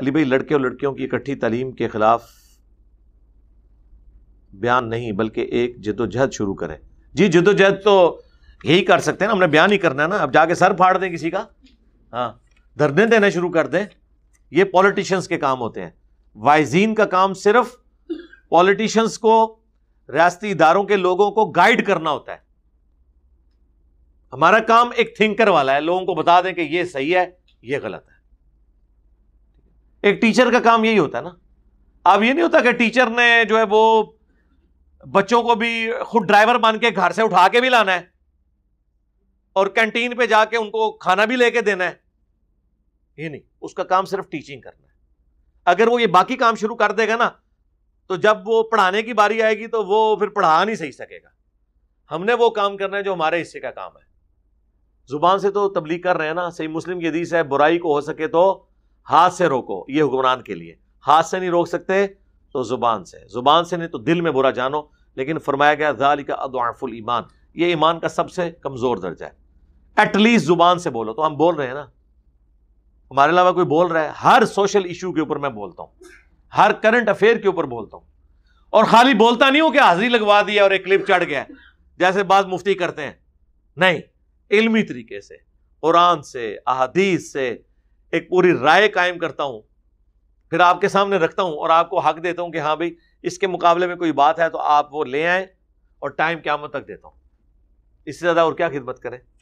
अली भाई लड़के और लड़कियों की इकट्ठी तालीम के ख़िलाफ़ बयान नहीं बल्कि एक जिदोजहद शुरू करें जी जिदोजहद तो यही कर सकते हैं ना हमने बयान ही करना है ना अब जाके सर फाड़ दें किसी का हाँ धरने देना शुरू कर दें ये पॉलिटिशियंस के काम होते हैं वाइजीन का काम सिर्फ पॉलिटिशियंस को रियासती इदारों के लोगों को गाइड करना होता है हमारा काम एक थिंकर वाला है लोगों को बता दें कि यह सही है यह गलत है एक टीचर का काम यही होता है ना अब ये नहीं होता कि टीचर ने जो है वो बच्चों को भी खुद ड्राइवर बन के घर से उठा के भी लाना है और कैंटीन पे जाके उनको खाना भी लेके देना है ये नहीं उसका काम सिर्फ टीचिंग करना है अगर वो ये बाकी काम शुरू कर देगा ना तो जब वो पढ़ाने की बारी आएगी तो वो फिर पढ़ा नहीं सही सकेगा हमने वो काम करना है जो हमारे हिस्से का काम है जुबान से तो तबलीग कर रहे हैं ना सही मुस्लिम यदीस है बुराई को हो सके तो हाथ से रोको ये हुक्मरान के लिए हाथ से नहीं रोक सकते तो ज़ुबान से ज़ुबान से नहीं तो दिल में बुरा जानो लेकिन फरमाया गया जाल का अदाफुल ईमान ये ईमान का सबसे कमज़ोर दर्जा है एटलीस्ट ज़ुबान से बोलो तो हम बोल रहे हैं ना हमारे अलावा कोई बोल रहा है हर सोशल इशू के ऊपर मैं बोलता हूँ हर करंट अफेयर के ऊपर बोलता हूँ और खाली बोलता नहीं हूं कि हाजिरी लगवा दी और एक क्लिप चढ़ गया जैसे बाज मुफ्ती करते हैं नहीं इल्मी तरीके से कुरान से अहदीस से एक पूरी राय कायम करता हूँ फिर आपके सामने रखता हूँ और आपको हक देता हूँ कि हाँ भाई इसके मुकाबले में कोई बात है तो आप वो ले आए और टाइम क्या मत तक देता हूँ इससे ज़्यादा और क्या खिदमत करें